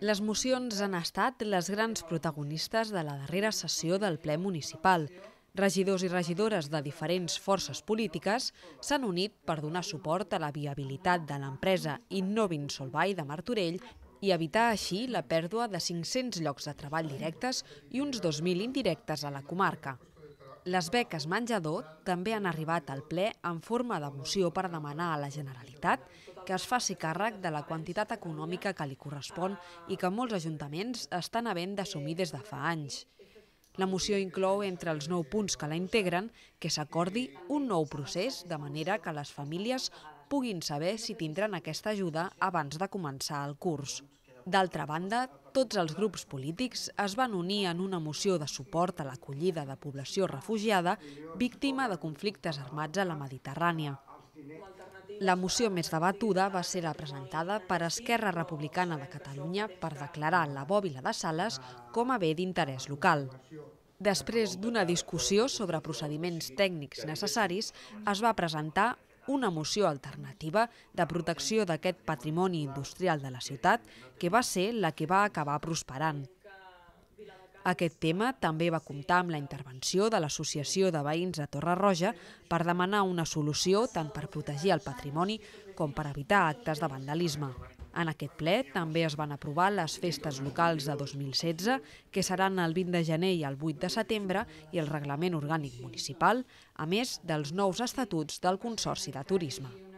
Les mocions han estat les grans protagonistes de la darrera sessió del ple municipal. Regidors i regidores de diferents forces polítiques s'han unit per donar suport a la viabilitat de l'empresa Innovin Solvay de Martorell i evitar així la pèrdua de 500 llocs de treball directes i uns 2.000 indirectes a la comarca. Les beques menjador també han arribat al ple en forma de moció per demanar a la Generalitat que es faci càrrec de la quantitat econòmica que li correspon i que molts ajuntaments estan havent d'assumir des de fa anys. La moció inclou entre els nou punts que la integren que s'acordi un nou procés de manera que les famílies puguin saber si tindran aquesta ajuda abans de començar el curs. D'altra banda, tots els grups polítics es van unir en una moció de suport a l'acollida de població refugiada víctima de conflictes armats a la Mediterrània. La moció més debatuda va ser la presentada per Esquerra Republicana de Catalunya per declarar la bòbila de Sales com a bé d'interès local. Després d'una discussió sobre procediments tècnics necessaris, es va presentar una moció alternativa de protecció d'aquest patrimoni industrial de la ciutat, que va ser la que va acabar prosperant. Aquest tema també va comptar amb la intervenció de l'Associació de Veïns de Torre Roja per demanar una solució tant per protegir el patrimoni com per evitar actes de vandalisme. En aquest ple també es van aprovar les festes locals de 2016, que seran el 20 de gener i el 8 de setembre, i el reglament orgànic municipal, a més dels nous estatuts del Consorci de Turisme.